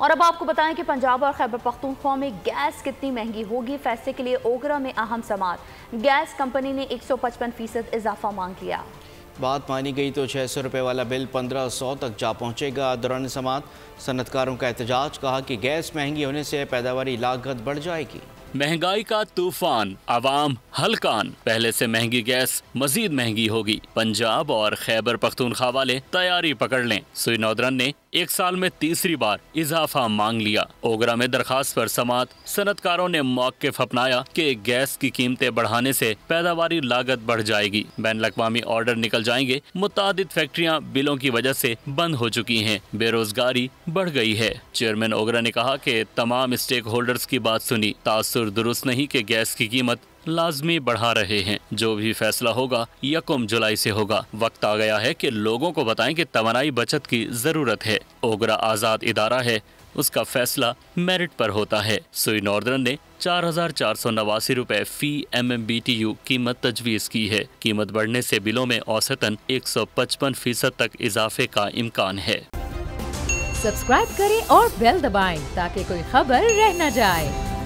और अब आपको बताएं कि पंजाब और खैबर पख्तूनख्वा में गैस कितनी महंगी होगी फैसले के लिए ओगरा में अहम समात गैस कंपनी ने 155 फीसद इजाफा मांग लिया बात मानी गई तो छः सौ रुपये वाला बिल पंद्रह सौ तक जा पहुंचेगा दौरान समात सनतकारों का एहतजाज कहा कि गैस महंगी होने से पैदावार लागत बढ़ जाएगी महंगाई का तूफान आवाम हलकान पहले से महंगी गैस मजीद महंगी होगी पंजाब और खैबर पख्तूनखा वाले तैयारी पकड़ लें नौदरन ने एक साल में तीसरी बार इजाफा मांग लिया ओगरा में दरखास्त पर समात सनतकारों ने मौकफ अपनाया कि गैस की कीमतें बढ़ाने से पैदावार लागत बढ़ जाएगी बैन अवी ऑर्डर निकल जाएंगे मुताद फैक्ट्रियां बिलों की वजह से बंद हो चुकी हैं बेरोजगारी बढ़ गई है चेयरमैन ओगरा ने कहा कि तमाम स्टेक होल्डर्स की बात सुनी तासुर दुरुस्त नहीं कि गैस की कीमत लाजमी बढ़ा रहे हैं जो भी फैसला होगा यकुम जुलाई से होगा वक्त आ गया है कि लोगों को बताएं कि तोानाई बचत की ज़रूरत है ओगरा आज़ाद इदारा है उसका फैसला मेरिट पर होता है सुई नॉर्दर्न ने चार हजार चार सौ नवासी रूपए fee M M B T U कीमत तजवीज़ की है कीमत बढ़ने से बिलों में औसतन एक सौ पचपन फीसद तक इजाफे का इम्कान है सब्सक्राइब करें और बेल दबाएं ताकि कोई खबर रह न जाए